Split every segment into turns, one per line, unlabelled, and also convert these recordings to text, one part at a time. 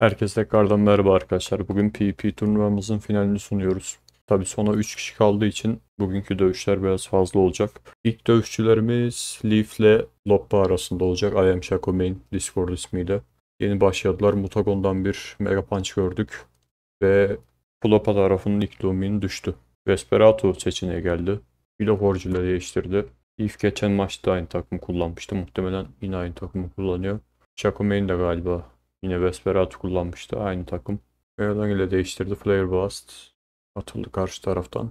Herkese tekrardan merhaba arkadaşlar. Bugün PvP turnuvamızın finalini sunuyoruz. Tabi sona 3 kişi kaldığı için bugünkü dövüşler biraz fazla olacak. İlk dövüşçülerimiz Leaf ile Loppa arasında olacak. I am Shaco Main Discord ismiyle. Yeni başladılar. Mutagon'dan bir Mega Punch gördük. Ve Floppa tarafının ilk domini düştü. Vesperato seçeneğe geldi. Bilo Forge değiştirdi. Leaf geçen maçta aynı takımı kullanmıştı. Muhtemelen yine aynı takımı kullanıyor. Shaco Main de galiba Yine Vesperat kullanmıştı aynı takım. Veyolon ile değiştirdi. Flare Blast atıldı karşı taraftan.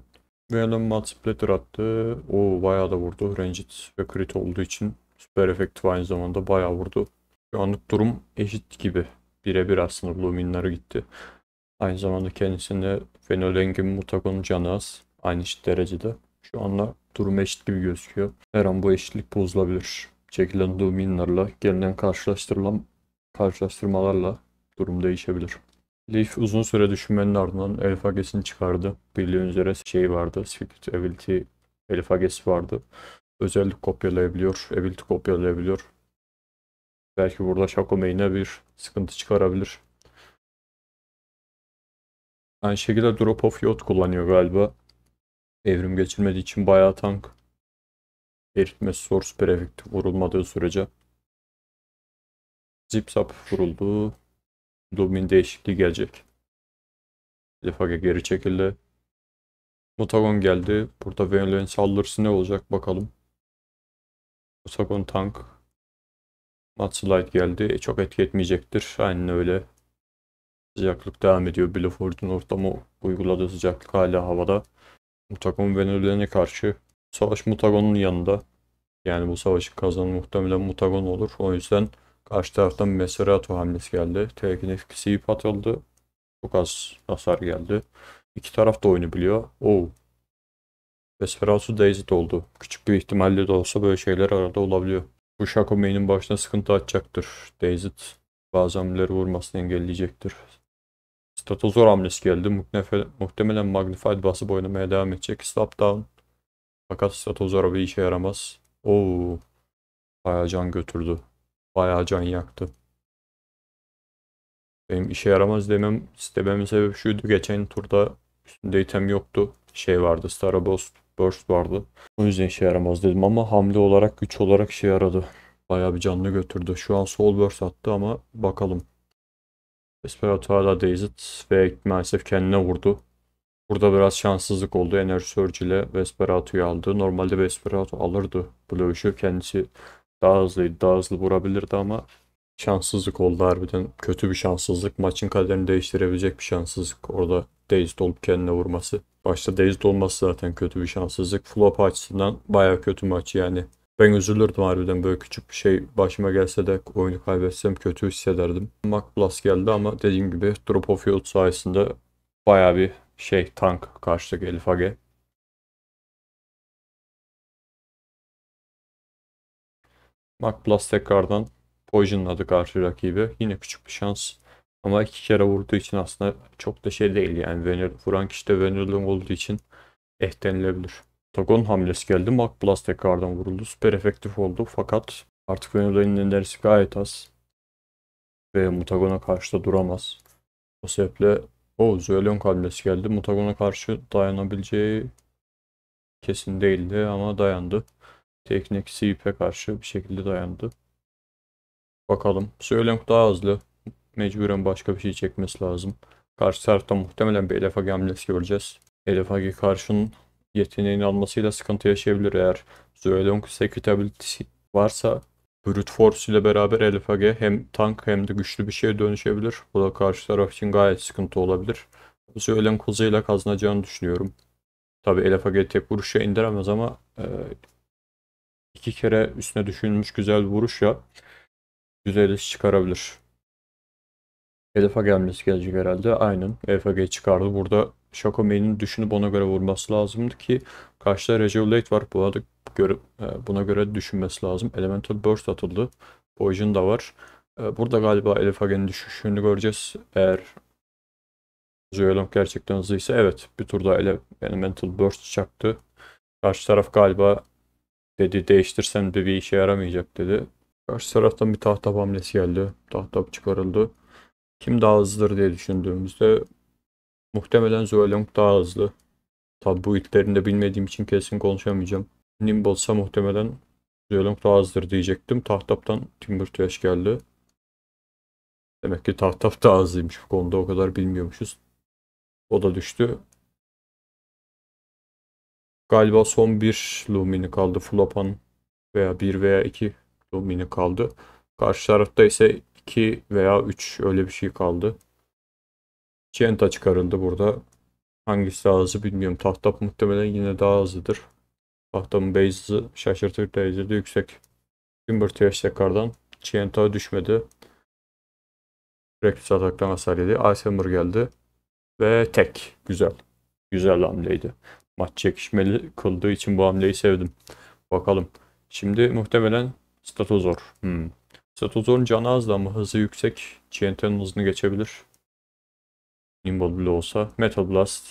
Veyolon Mud Splitter attı. O bayağı da vurdu. Rangit ve crit olduğu için süper efektif aynı zamanda bayağı vurdu. Şu anlık durum eşit gibi. Birebir aslında Luminar'ı gitti. Aynı zamanda kendisine Fenolengin Mutagon Canaz aynı derecede. Şu anda durum eşit gibi gözüküyor. Her an bu eşitlik bozulabilir. Çekilen Luminar'la gelinen karşılaştırılan karşılaştırmalarla durum değişebilir. Leaf uzun süre düşünmenin ardından Elifages'ini çıkardı. Bildiğiniz üzere şey vardı, Secret Ability Elifages vardı. Özellik kopyalayabiliyor, Ability kopyalayabiliyor. Belki burada Shaco main'e bir sıkıntı çıkarabilir. Aynı şekilde Drop of Yod kullanıyor galiba.
Evrim geçirmediği için bayağı tank. Eritmesi source prefect vurulmadığı sürece Zipsap sap vuruldu. Lumin değişikliği gelecek. Lefage geri çekildi.
Mutagon geldi. Burada Valen saldırısı ne olacak bakalım. Mutagon tank. Matslide geldi. E, çok etki etmeyecektir. Aynen öyle. Sıcaklık devam ediyor. Bieleford'un ortamı uyguladığı sıcaklık hala havada. Mutagon Venülerine karşı. Savaş Mutagon'un yanında. Yani bu savaşı kazanan muhtemelen Mutagon olur. O yüzden Karşı taraftan Meserato hamlesi geldi. Tekin etkisi ip atıldı. Çok az hasar geldi. İki taraf da oyunu biliyor. Oo. Vesperatu Dazed oldu. Küçük bir ihtimalle de olsa böyle şeyler arada olabiliyor. Bu Shaco main'in başına sıkıntı açacaktır. Dazed bazı hamleleri vurmasını engelleyecektir. Statozor hamlesi geldi. Muhtemelen, Magnified basıp oynamaya devam edecek. Stop down. Fakat Statozor bir işe yaramaz. Oo. Bayağı can götürdü. Bayağı can yaktı. Benim işe yaramaz demem istememin sebebi şuydu. Geçen turda üstünde item yoktu. Şey vardı. starburst Burst vardı. O yüzden işe yaramaz dedim ama hamle olarak güç olarak işe yaradı. Bayağı bir canlı götürdü. Şu an Soul Burst attı ama bakalım. Desperado hala Dazed ve maalesef kendine vurdu. Burada biraz şanssızlık oldu. Enerji Surge ile Vesperato'yu aldı. Normalde Vesperato alırdı bu Kendisi daha hızlıydı, daha hızlı vurabilirdi ama şanssızlık oldu harbiden. Kötü bir şanssızlık. Maçın kaderini değiştirebilecek bir şanssızlık. Orada Dazed olup kendine vurması. Başta Dazed olması zaten kötü bir şanssızlık. Flop açısından baya kötü maç yani. Ben üzülürdüm harbiden böyle küçük bir şey başıma gelse de oyunu kaybetsem kötü hissederdim. Mac Plus geldi ama
dediğim gibi Drop of Yield sayesinde baya bir şey tank karşıdaki Elifage. Macblast tekrardan poisonladı karşı rakibi. Yine küçük bir şans. Ama
iki kere vurduğu için aslında çok da şey değil yani. Venel, vuran kişi de Venel'in olduğu için eh denilebilir. hamlesi geldi. Macblast tekrardan vuruldu. Süper efektif oldu. Fakat artık Venel'in enerjisi gayet az. Ve Mutagon'a karşı da duramaz. O sebeple o Zuelion hamlesi geldi. Mutagon'a karşı dayanabileceği kesin değildi ama dayandı. Teknik Sweep'e karşı bir şekilde dayandı. Bakalım. Söylem daha hızlı. Mecburen başka bir şey çekmesi lazım. Karşı tarafta muhtemelen bir Elefagi hamlesi göreceğiz. Elefagi karşının yeteneğini almasıyla sıkıntı yaşayabilir eğer Zoelong Secretability varsa Brute Force ile beraber Elefage hem tank hem de güçlü bir şeye dönüşebilir. Bu da karşı taraf için gayet sıkıntı olabilir. kuzey ile kazanacağını düşünüyorum. Tabi Elefage'yi tek vuruşa indiremez ama e, iki kere üstüne düşünülmüş güzel bir vuruş ya. Güzel iş çıkarabilir. Elif'a gelmesi gelecek herhalde. Aynen. EFG'yi çıkardı. Burada Şakome'nin düşünüp ona göre vurması lazımdı ki karşıda Regulate var. Bu arada görüp e, buna göre düşünmesi lazım. Elemental Burst atıldı. Poison da var. E, burada galiba Elif Hagen'in düşüşünü göreceğiz. Eğer Zoyalong gerçekten hızlıysa evet bir turda ele, Elemental Burst çaktı. Karşı taraf galiba Dedi değiştirsem de bir işe yaramayacak dedi. Karşı taraftan bir tahtap hamlesi geldi. Tahtap çıkarıldı. Kim daha hızlıdır diye düşündüğümüzde muhtemelen Zuelong daha hızlı. Tabi bu itlerini de bilmediğim için kesin konuşamayacağım. Nimbolsa muhtemelen Zuelong daha hızlıdır diyecektim. Tahtaptan Timber Trash geldi. Demek ki Tahtap daha hızlıymış bu konuda o kadar bilmiyormuşuz. O da düştü. Galiba son bir Lumini kaldı. Flopan veya 1 veya 2 Lumini kaldı. Karşı tarafta ise 2 veya 3 öyle bir şey kaldı. Centa çıkarıldı burada. Hangisi daha hızlı bilmiyorum. Tahtap muhtemelen yine daha hızlıdır. Tahtamın base'ı şaşırtıcı derecede yüksek. Timber Trash tekrardan. Chienta düşmedi. Reckless ataktan hasar yedi. Icehammer geldi. Ve tek. Güzel. Güzel hamleydi maç çekişmeli kıldığı için bu hamleyi sevdim. Bakalım. Şimdi muhtemelen Statozor. Hmm. Statozor'un canı az da ama hızı yüksek. Çiyente'nin hızını geçebilir. Nimble bile olsa. Metal Blast.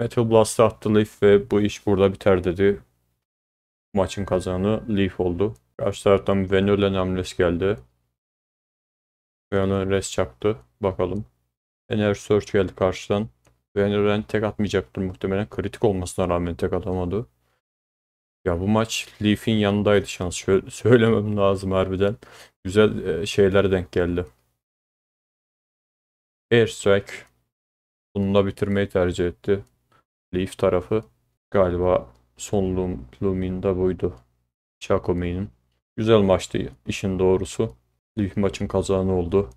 Metal Blast'ı attı Leaf ve bu iş burada biter dedi. Maçın kazananı Leaf oldu. Karşı taraftan Venölen amles geldi. Venölen res çaktı. Bakalım. Enerji Search geldi karşıdan. Fenerbahçe tek atmayacaktır muhtemelen. Kritik olmasına rağmen tek atamadı. Ya bu maç Leaf'in yanındaydı şans. Şöyle söylemem lazım harbiden. Güzel e, şeyler denk geldi. Airstrike bununla bitirmeyi tercih etti. Leaf tarafı galiba son lum, Lumin de buydu. Chacomi'nin. Güzel maçtı işin doğrusu. Leaf maçın kazanı oldu.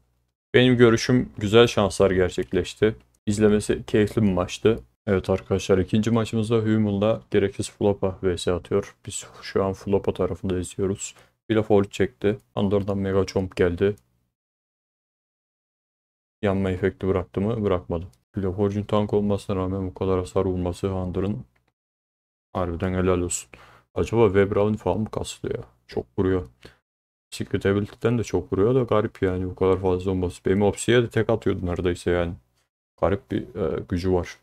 Benim görüşüm güzel şanslar gerçekleşti. İzlemesi keyifli bir maçtı. Evet arkadaşlar ikinci maçımızda Humel'da gereksiz Flopa vs atıyor. Biz şu an Flopa tarafında izliyoruz. Bila foul çekti. Under'dan Mega Chomp geldi. Yanma efekti bıraktı mı? Bırakmadı. Bila Forge'un tank olmasına rağmen bu kadar hasar vurması Under'ın harbiden helal olsun. Acaba Webral'ın falan mı kaslıyor? Çok vuruyor. Secret Ability'den de çok vuruyor da garip yani bu kadar fazla olması. Benim Opsi'ye de tek atıyordu neredeyse yani garip bir e, gücü var.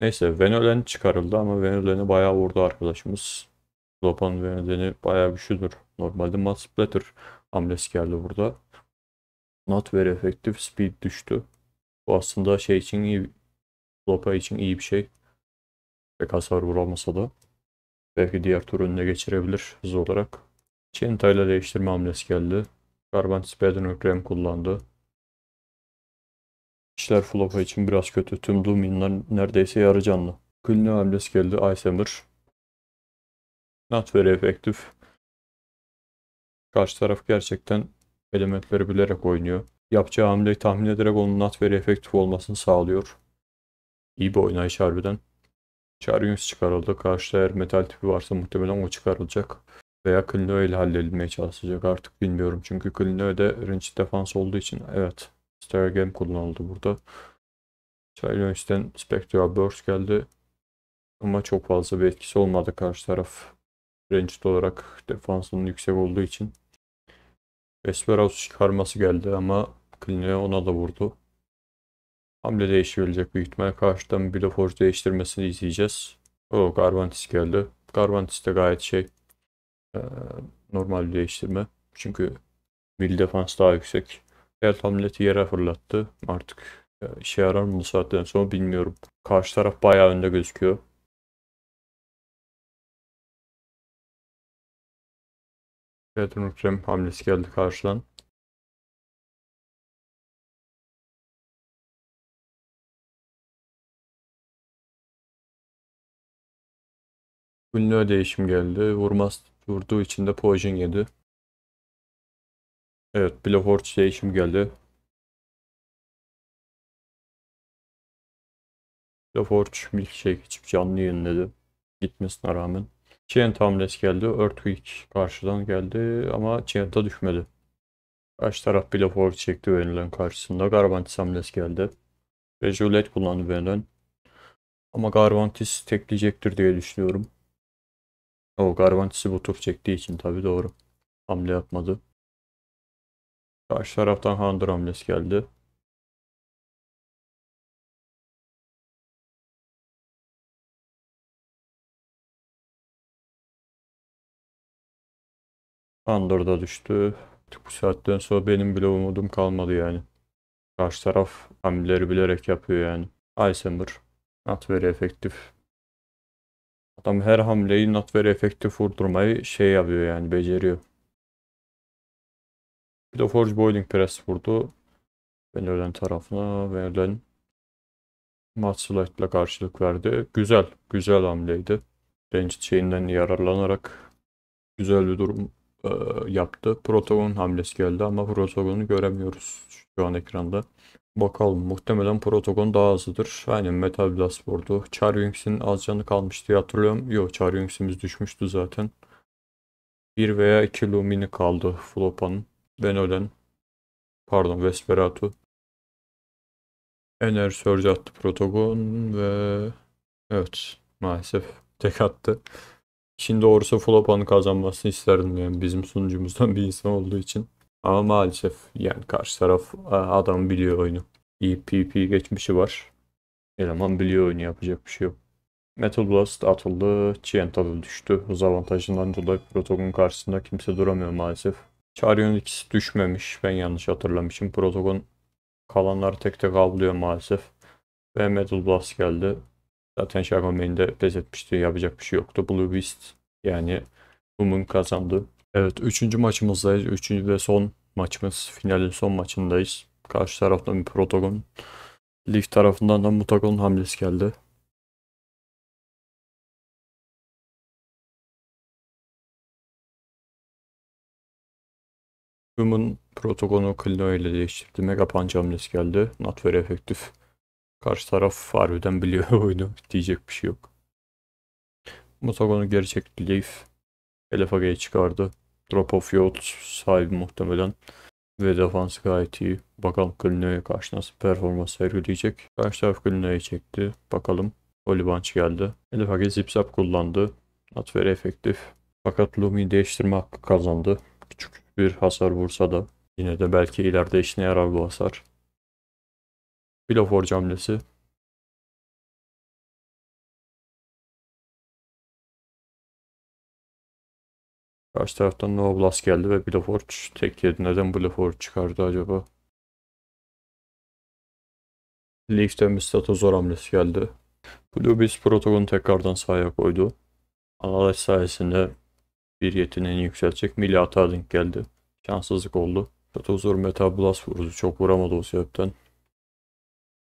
Neyse Venölen çıkarıldı ama Venölen'i bayağı vurdu arkadaşımız. Lopan Venölen'i bayağı güçlüdür. Normalde Mass Splatter hamlesi geldi burada. Not very effective speed düştü. Bu aslında şey için iyi, Lopan için iyi bir şey. Pek hasar vuramasa da. Belki diğer tur önüne geçirebilir hız olarak. Çinta ile değiştirme hamlesi geldi. Garban Speedrunner Graham kullandı. İşler Flopa için biraz kötü. Tüm Lumin'ler neredeyse yarı canlı. Kulne hamlesi geldi. Aysemir. Not very effective. Karşı taraf gerçekten elementleri bilerek oynuyor. Yapacağı hamleyi tahmin ederek onun not very effective olmasını sağlıyor. İyi bir oynayış harbiden. Charius çıkarıldı. Karşıda eğer metal tipi varsa muhtemelen o çıkarılacak. Veya Klinö ile halledilmeye çalışacak artık bilmiyorum. Çünkü Klinö de range defans olduğu için evet Stergem kullanıldı burada. Silence'den Spectral Burst geldi. Ama çok fazla bir etkisi olmadı karşı taraf. Ranged olarak defansının yüksek olduğu için. Vesperos çıkarması geldi ama Kline ona da vurdu. Hamle değişebilecek büyük ihtimal. Karşıdan Biloforge değiştirmesini izleyeceğiz. O Garvantis geldi. Garvantis de gayet şey normal bir değiştirme. Çünkü mil defans daha yüksek. El hamleti yere fırlattı.
Artık e, işe yarar mı bu saatten sonra bilmiyorum. Karşı taraf bayağı önde gözüküyor. Pedro Krem hamlesi geldi karşıdan. Ünlü değişim geldi. Vurmaz vurduğu için de poison yedi. Evet Blowhorn değişim şey geldi. Blowhorn milkshake içip
canlı yayınladı. Gitmesine rağmen. Chant hamlesi geldi. Earthquake karşıdan geldi ama Chant'a düşmedi. Karşı taraf Blowhorn çekti Venilen karşısında. Garvantis hamlesi geldi. Rejulet kullandı Venilen. Ama Garvantis tekleyecektir diye düşünüyorum. O Garvantis'i bu tur çektiği için tabi doğru.
Hamle yapmadı. Karşı taraftan Hunter hamlesi geldi. Hunter da düştü. bu saatten sonra benim bile umudum kalmadı yani.
Karşı taraf hamleleri bilerek yapıyor yani. Eisenberg. Not very efektif. Adam her hamleyi not very efektif vurdurmayı şey yapıyor yani beceriyor. Bir de Forge Boiling Press vurdu. ölen tarafına verilen Matsulight ile karşılık verdi. Güzel, güzel hamleydi. Range şeyinden yararlanarak güzel bir durum e, yaptı. Protagon hamlesi geldi ama Protagon'u göremiyoruz şu an ekranda. Bakalım muhtemelen Protagon daha hızlıdır. Aynen Metal Blast vurdu. Charwings'in az canı kalmıştı hatırlıyorum. Yok Charwings'imiz düşmüştü zaten. 1 veya 2 Lumini kaldı Flopa'nın. Benolen, pardon Vesperatu, Ener Surge attı Protagon ve evet maalesef tek attı. Çin doğrusu Flopan'ın kazanmasını isterdim yani bizim sunucumuzdan bir insan olduğu için. Ama maalesef yani karşı taraf adam biliyor oyunu. İyi PP geçmişi var. Eleman biliyor oyunu yapacak bir şey yok. Metal Blast atıldı, Chienta'da düştü. Hız avantajından dolayı Protagon karşısında kimse duramıyor maalesef. Charion ikisi düşmemiş. Ben yanlış hatırlamışım. Protogon kalanları tek tek avlıyor maalesef. Ve Metal Blast geldi. Zaten Shaco de pes etmişti. Yapacak bir şey yoktu. Blue Beast yani Lumen kazandı. Evet 3. maçımızdayız. 3. ve son maçımız. Finalin son maçındayız. Karşı taraftan bir
Protogon. Leaf tarafından da Mutagon hamlesi geldi. Human protokolünü Klino ile değiştirdi. Mega Punch hamlesi
geldi. Not very efektif. Karşı taraf harbiden biliyor oyunu. Diyecek bir şey yok. Mutagon'u gerçek Leaf. LFG'yi çıkardı. Drop of Yod sahibi muhtemelen. Ve defansı gayet iyi. Bakalım Klino'ya karşı nasıl performans sergileyecek. Karşı taraf Klino'ya çekti. Bakalım. Holy Olibanç geldi. LFG zipsap kullandı. Not very efektif. Fakat Lumi'yi değiştirme hakkı kazandı.
Küçük bir hasar vursa da yine de belki ileride işine yarar bu hasar. Pilaforc hamlesi. Karşı taraftan Nova Blast geldi ve Blaforge tek yedi. Neden Blaforge çıkardı acaba?
Leaf'ten bir Statozor hamlesi geldi. Bluebeast Protogon'u tekrardan sahaya koydu. Analaş sayesinde bir yeteneğini yükseltecek milata hata denk geldi. Şanssızlık oldu. Tatozor Metablast vuruzu çok vuramadı o sebepten.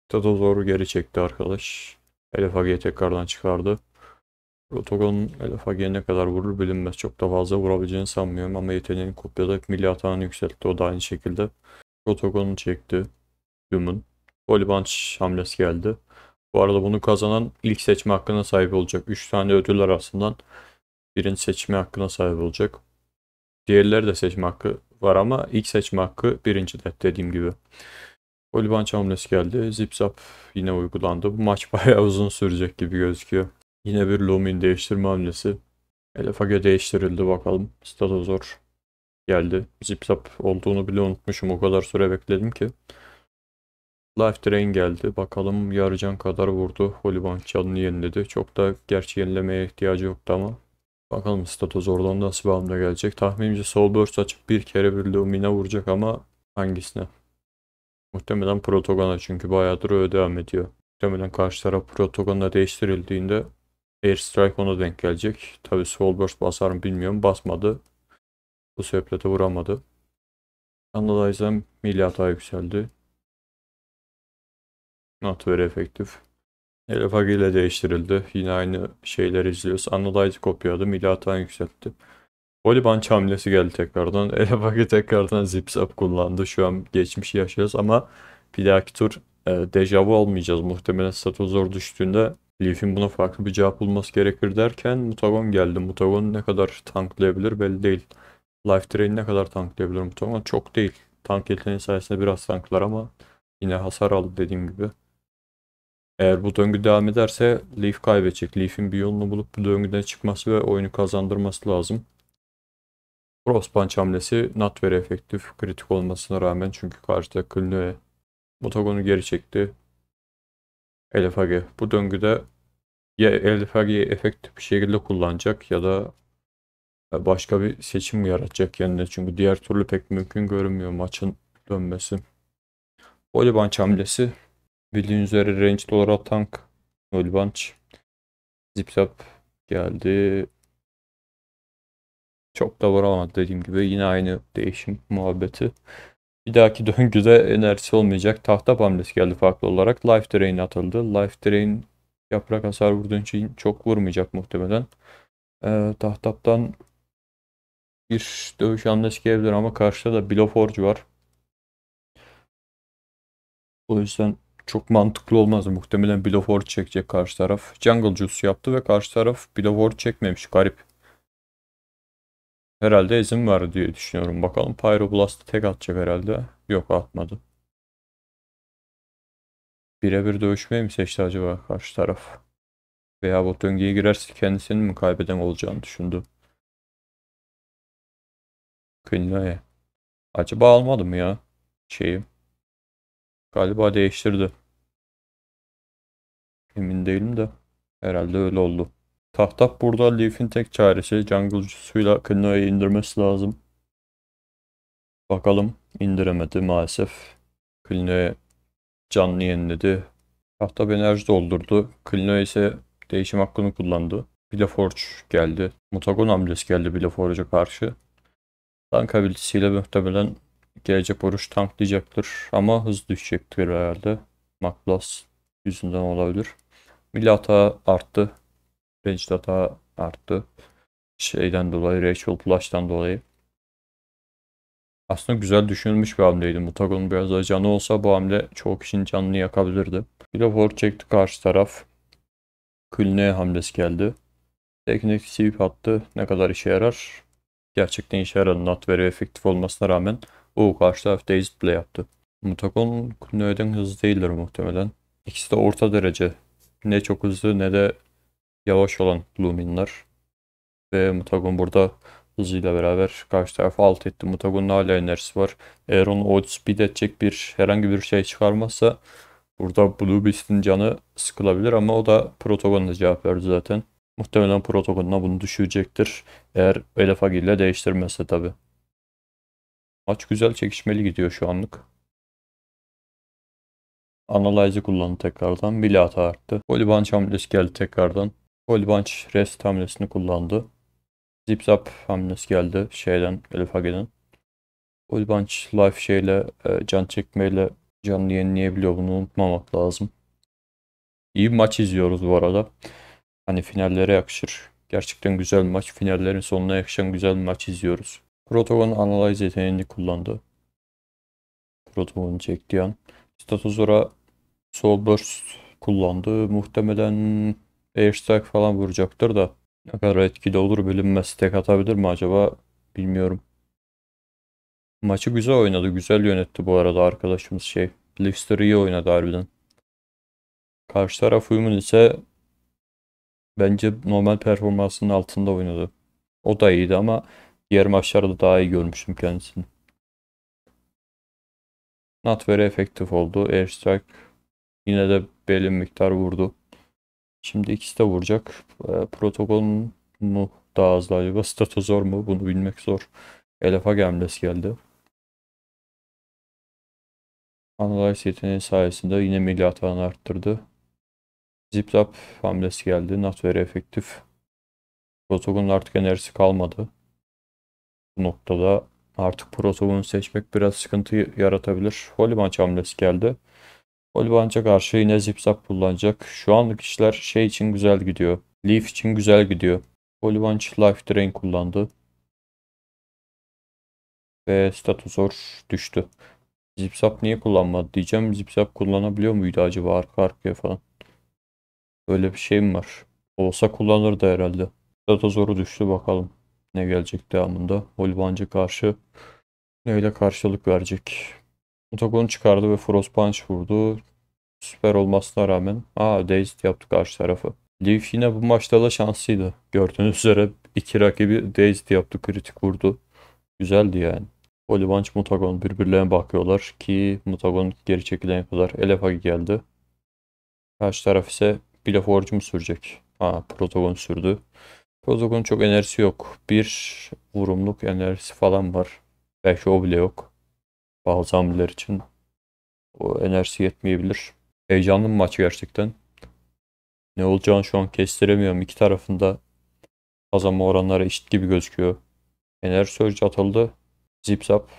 Tatozor'u geri çekti arkadaş. Elefage'yi tekrardan çıkardı. Rotogon Elefage'ye ne kadar vurur bilinmez. Çok da fazla vurabileceğini sanmıyorum ama yeteneğini kopyalayıp milli hatanı yükseltti. O da aynı şekilde. Rotogon'u çekti. Doom'un. Volibunch hamlesi geldi. Bu arada bunu kazanan ilk seçme hakkına sahip olacak. 3 tane ödül arasından birini seçme hakkına sahip olacak. Diğerleri de seçme hakkı var ama ilk seçme hakkı birincide dediğim gibi. Olibanç hamlesi geldi. Zipzap yine uygulandı. Bu maç bayağı uzun sürecek gibi gözüküyor. Yine bir Lumin değiştirme hamlesi. Elefage değiştirildi bakalım. Stadozor geldi. Zipzap olduğunu bile unutmuşum. O kadar süre bekledim ki. Life Drain geldi. Bakalım yarıcan kadar vurdu. Holibanç canını yeniledi. Çok da gerçi yenilemeye ihtiyacı yoktu ama Bakalım Stato oradan nasıl bir hamle gelecek. Tahminimce sol burst açıp bir kere bir Lumina vuracak ama hangisine? Muhtemelen Protogon'a çünkü bayağıdır öyle devam ediyor. Muhtemelen karşı taraf Protogon'a değiştirildiğinde Airstrike ona denk gelecek. Tabi Soul Burst basar mı bilmiyorum. Basmadı. Bu sebeple de vuramadı. Analyze'den milyata yükseldi. Not very effective. Elif ile değiştirildi. Yine aynı şeyleri izliyoruz. Analyze kopyaladı. Milatan yükseltti. Volibant hamlesi geldi tekrardan. Elif tekrardan zips up kullandı. Şu an geçmişi yaşıyoruz ama bir dahaki tur e, dejavu olmayacağız. Muhtemelen statü zor düştüğünde Leaf'in buna farklı bir cevap bulması gerekir derken Mutagon geldi. Mutagon ne kadar tanklayabilir belli değil. Life Drain ne kadar tanklayabilir Mutagon? Çok değil. Tank yeteneği sayesinde biraz tanklar ama yine hasar aldı dediğim gibi. Eğer bu döngü devam ederse Leaf kaybedecek. Leaf'in bir yolunu bulup bu döngüden çıkması ve oyunu kazandırması lazım. Cross punch hamlesi not very efektif kritik olmasına rağmen çünkü karşıda Klinoe Motagon'u geri çekti. Elifage. Bu döngüde ya Elifage'yi efektif bir şekilde kullanacak ya da başka bir seçim yaratacak kendine. Çünkü diğer türlü pek mümkün görünmüyor maçın dönmesi. Voleyban hamlesi Bildiğiniz üzere range dolara tank. Null bunch. zap geldi. Çok da vuramadı dediğim gibi. Yine aynı değişim muhabbeti. Bir dahaki döngüde enerjisi olmayacak. Tahta hamlesi geldi farklı olarak. Life Drain atıldı. Life Drain yaprak hasar vurduğun için çok vurmayacak muhtemelen. Ee, tahtaptan bir dövüş hamlesi gelebilir ama karşıda da Bloforge var. O yüzden çok mantıklı olmaz. Muhtemelen Bloodborne çekecek karşı taraf. Jungle Juice yaptı ve karşı taraf Bloodborne çekmemiş. Garip. Herhalde izin var diye düşünüyorum. Bakalım Pyroblast'ı tek atacak herhalde. Yok atmadı. Birebir dövüşmeye mi seçti acaba karşı taraf? Veya bu
döngüye girerse kendisinin mi kaybeden olacağını düşündü. Kınlaya. Acaba almadım ya şeyim. Galiba değiştirdi. Emin değilim de. Herhalde öyle
oldu. Tahtap burada Leaf'in tek çaresi. Jungle'cusuyla Kanoa'yı indirmesi lazım. Bakalım indiremedi maalesef. Klinoe canlı yeniledi. Tahtap enerji doldurdu. Klinoe ise değişim hakkını kullandı. Bilaforge geldi. Mutagon hamlesi geldi Bilaforge'a karşı. Tank abilisiyle muhtemelen gelecek oruç tanklayacaktır ama hız düşecektir herhalde. Maklas yüzünden olabilir. Milli hata arttı. Range hata arttı. Şeyden dolayı, Rachel Plash'tan dolayı. Aslında güzel düşünülmüş bir hamleydi. Mutagon biraz daha canlı olsa bu hamle çoğu kişinin canını yakabilirdi. Bir çekti karşı taraf. Külne hamlesi geldi. Teknik sweep attı. Ne kadar işe yarar? Gerçekten işe yarar. Not very efektif olmasına rağmen o karşı taraf exit play yaptı. Mutakon Knöden hızlı değildir muhtemelen. İkisi de orta derece. Ne çok hızlı ne de yavaş olan Lumin'lar. Ve Mutagon burada hızıyla beraber karşı tarafı alt etti. Mutagon'un hala enerjisi var. Eğer onu outspeed edecek bir herhangi bir şey çıkarmazsa burada Blue Beast'in canı sıkılabilir ama o da Protogon'la cevap verdi zaten. Muhtemelen Protogon'la bunu düşürecektir. Eğer Elefagi ile değiştirmezse tabi. Maç güzel çekişmeli gidiyor şu anlık. Analyze'ı kullandı tekrardan. Bile hata arttı. Polybunch hamlesi geldi tekrardan. Polybunch rest hamlesini kullandı. Zipzap hamlesi geldi şeyden, Elif Elifage'den. Polybunch life şeyle, e, can çekmeyle canlı yenileyebiliyor. Bunu unutmamak lazım. İyi bir maç izliyoruz bu arada. Hani finallere yakışır. Gerçekten güzel maç. Finallerin sonuna yakışan güzel bir maç izliyoruz. Protova'nın Analyze yeteneğini kullandı. Protova'nı çektiği an. Statozora Soul Burst kullandı. Muhtemelen Airstrike falan vuracaktır da. Ne kadar etkili olur bilinmez. Tek atabilir mi acaba bilmiyorum. Maçı güzel oynadı. Güzel yönetti bu arada arkadaşımız şey. Lifster iyi oynadı harbiden. Karşı taraf uyumun ise bence normal performansının altında oynadı. O da iyiydi ama Diğer maçlarda daha iyi görmüştüm kendisini. Not very efektif oldu. Airstrike yine de belli miktar vurdu. Şimdi ikisi de vuracak. E, protokol mu daha hızlı acaba? Statozor mu? Bunu bilmek zor. Elefa Gemles geldi. Analyze yeteneği sayesinde yine milli hatanı arttırdı. Zip Ziplap hamlesi geldi. Not very efektif. Protokolun artık enerjisi kalmadı. Bu noktada artık Protov'un seçmek biraz sıkıntı yaratabilir. Holibanch hamlesi geldi. Holibanch'a karşı yine zipsap kullanacak. Şu anlık işler şey için güzel gidiyor. Leaf için güzel gidiyor. Holibanch Life Drain kullandı. Ve Statusor düştü. Zipsap niye kullanmadı diyeceğim. Zipsap kullanabiliyor muydu acaba arka arkaya falan. Böyle bir şey mi var? Olsa kullanırdı herhalde. Statozoru düştü bakalım ne gelecek devamında. Holbancı karşı neyle karşılık verecek. Otogon çıkardı ve Frost Punch vurdu. Süper olmasına rağmen. Aa Dazed yaptı karşı tarafı. Leaf yine bu maçta da şanslıydı. Gördüğünüz üzere iki rakibi Dazed yaptı. Kritik vurdu. Güzeldi yani. Olivanç Mutagon birbirlerine bakıyorlar ki Mutagon geri çekilene kadar Elefagi geldi. Karşı taraf ise Bileforge'u mu sürecek? Ha Protagon sürdü. Kozok'un çok enerjisi yok. Bir vurumluk enerjisi falan var. Belki o bile yok. Bazı hamleler için o enerjisi yetmeyebilir. Heyecanlı bir maç gerçekten. Ne olacağını şu an kestiremiyorum. İki tarafında kazanma oranları eşit gibi gözüküyor. Enerji Surge atıldı. Zipzap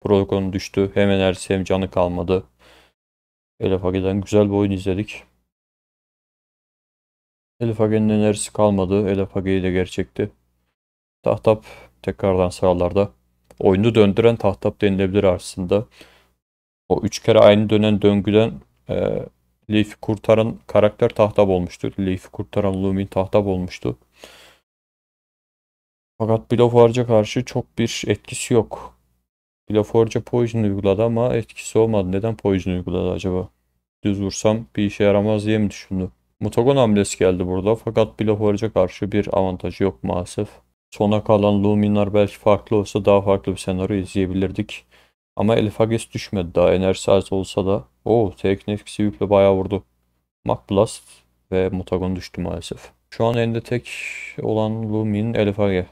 Prologon düştü. Hem enerjisi hem canı kalmadı. Elef'a giden güzel bir oyun izledik. Elif Age'nin enerjisi kalmadı. Elif Age'yi de gerçekti. Tahtap tekrardan sağlarda. Oyunu döndüren tahtap denilebilir aslında. O üç kere aynı dönen döngüden e, Leaf'i kurtaran karakter tahtap olmuştu. Leaf'i kurtaran Lumin tahtap olmuştu. Fakat Bloforge'a karşı çok bir etkisi yok. Bloforge'a Poison uyguladı ama etkisi olmadı. Neden Poison uyguladı acaba? Düz vursam bir işe yaramaz diye mi düşündü? Mutagon hamlesi geldi burada fakat Bilaforca karşı bir avantajı yok maalesef. Sona kalan Luminar belki farklı olsa daha farklı bir senaryo izleyebilirdik. Ama Elifages düşmedi daha enerji az olsa da. Oo teknik yükle bayağı vurdu. Macblast ve Mutagon düştü maalesef. Şu an elinde tek olan Lumin Elifage.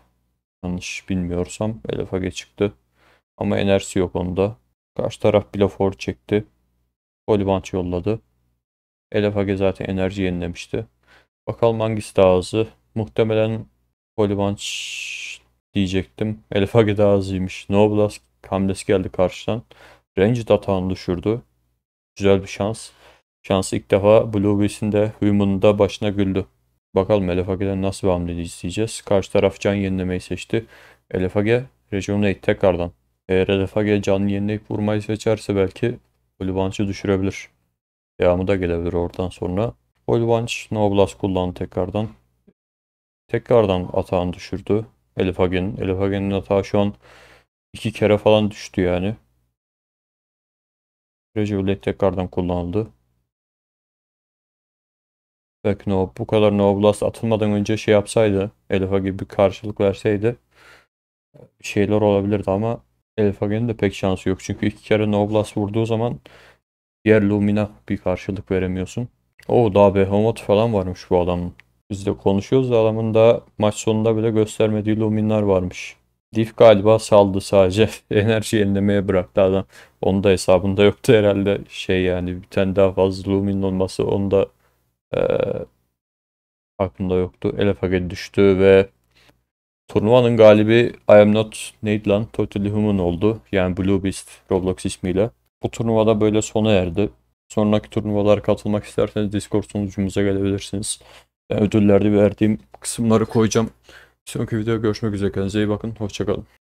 Yanlış bilmiyorsam Elifage çıktı. Ama enerjisi yok onda. Karşı taraf Bilafor çekti. Olivant yolladı. Elefage zaten enerji yenilemişti. Bakalım hangisi daha hızlı. Muhtemelen Polyvanch diyecektim. Elefage daha hızlıymış. Noblast hamlesi geldi karşıdan. Ranged atağını düşürdü. Güzel bir şans. Şansı ilk defa Bluebeast'in de Human'ın da başına güldü. Bakalım LFG'den nasıl bir hamle izleyeceğiz. Karşı taraf can yenilemeyi seçti. Elefage Rejuvenate tekrardan. Eğer Elefage can yenileyip vurmayı seçerse belki Bluebanch'ı düşürebilir devamı da gelebilir oradan sonra. Full Bunch Noblast kullandı tekrardan. Tekrardan atağını düşürdü. Elif Hagen'in. Elif Hagen'in atağı şu an
iki kere falan düştü yani. Rejuvelet tekrardan kullanıldı. Belki no, bu kadar Noblast
atılmadan önce şey yapsaydı, Elif'a gibi bir karşılık verseydi şeyler olabilirdi ama Elif'a de pek şansı yok. Çünkü iki kere Noblast vurduğu zaman Diğer Lumina bir karşılık veremiyorsun. O daha Behemoth falan varmış bu adamın. Biz de konuşuyoruz da adamın da maç sonunda bile göstermediği Luminlar varmış. Diff galiba saldı sadece. Enerji yenilemeye bıraktı adam. Onun da hesabında yoktu herhalde. Şey yani bir tane daha fazla Lumin olması onu da e, aklımda yoktu. Elefage düştü ve turnuvanın galibi I am not neydi lan? Totally Human oldu. Yani Blue Beast Roblox ismiyle. Bu turnuvada böyle sona erdi. Sonraki turnuvalara katılmak isterseniz Discord sunucumuza gelebilirsiniz. Ben ödüllerde
verdiğim kısımları koyacağım. Sonraki videoda görüşmek üzere. Kendinize iyi bakın. Hoşçakalın.